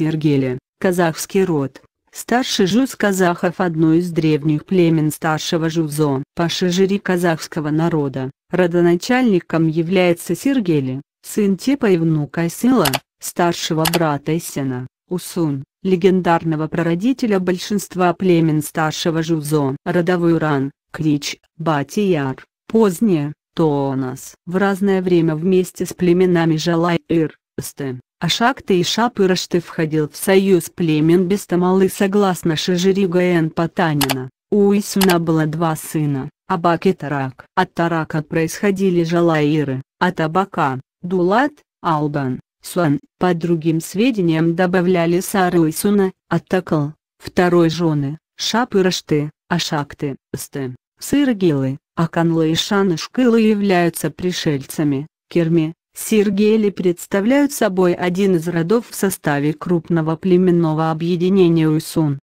Сергеля, казахский род. Старший жуз казахов – одно из древних племен старшего жузо. Пашижири казахского народа, родоначальником является Сергели, сын Тепа и внук Айсила, старшего брата Исена, Усун, легендарного прародителя большинства племен старшего жузо. Родовой ран, Крич, Батияр, позднее, Тоонас. В разное время вместе с племенами Жалай-Ир, Ст. Ашакты и Шапырашты входил в союз племен Бестамалы согласно Шижири Гаэн Потанина. У Исуна было два сына, Абак и Тарак. От Тарака происходили Жалаиры, от Абака – Дулат, Албан, Суан. По другим сведениям добавляли Сару и Суна, от второй жены, Шапырашты, Ашакты, Сты, Сыргилы, Аканлы и Шанышкылы являются пришельцами, Керми, Сиргели представляют собой один из родов в составе крупного племенного объединения Уйсун.